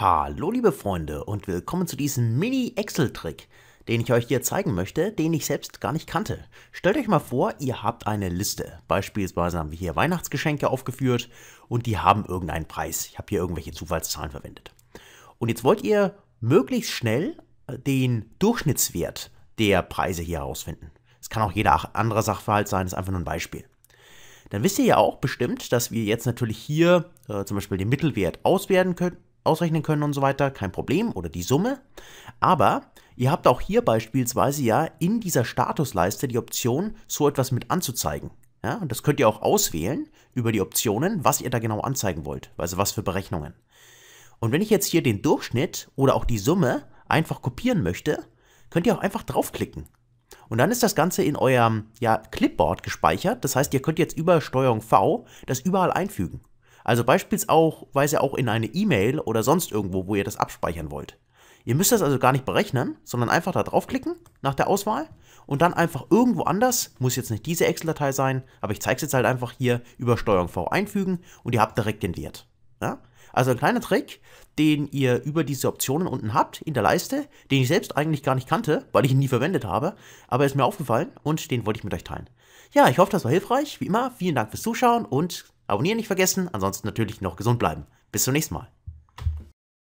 Hallo liebe Freunde und willkommen zu diesem Mini-Excel-Trick, den ich euch hier zeigen möchte, den ich selbst gar nicht kannte. Stellt euch mal vor, ihr habt eine Liste. Beispielsweise haben wir hier Weihnachtsgeschenke aufgeführt und die haben irgendeinen Preis. Ich habe hier irgendwelche Zufallszahlen verwendet. Und jetzt wollt ihr möglichst schnell äh, den Durchschnittswert der Preise hier herausfinden. Es kann auch jeder andere Sachverhalt sein, das ist einfach nur ein Beispiel dann wisst ihr ja auch bestimmt, dass wir jetzt natürlich hier äh, zum Beispiel den Mittelwert auswerten können, ausrechnen können und so weiter, kein Problem, oder die Summe. Aber ihr habt auch hier beispielsweise ja in dieser Statusleiste die Option, so etwas mit anzuzeigen. Ja, und das könnt ihr auch auswählen über die Optionen, was ihr da genau anzeigen wollt, also was für Berechnungen. Und wenn ich jetzt hier den Durchschnitt oder auch die Summe einfach kopieren möchte, könnt ihr auch einfach draufklicken. Und dann ist das Ganze in eurem ja, Clipboard gespeichert. Das heißt, ihr könnt jetzt über STRG V das überall einfügen. Also beispielsweise auch in eine E-Mail oder sonst irgendwo, wo ihr das abspeichern wollt. Ihr müsst das also gar nicht berechnen, sondern einfach da draufklicken nach der Auswahl und dann einfach irgendwo anders, muss jetzt nicht diese Excel-Datei sein, aber ich zeige es jetzt halt einfach hier über strg V einfügen und ihr habt direkt den Wert. Ja? Also ein kleiner Trick, den ihr über diese Optionen unten habt in der Leiste, den ich selbst eigentlich gar nicht kannte, weil ich ihn nie verwendet habe, aber ist mir aufgefallen und den wollte ich mit euch teilen. Ja, ich hoffe, das war hilfreich. Wie immer, vielen Dank fürs Zuschauen und Abonnieren nicht vergessen, ansonsten natürlich noch gesund bleiben. Bis zum nächsten Mal.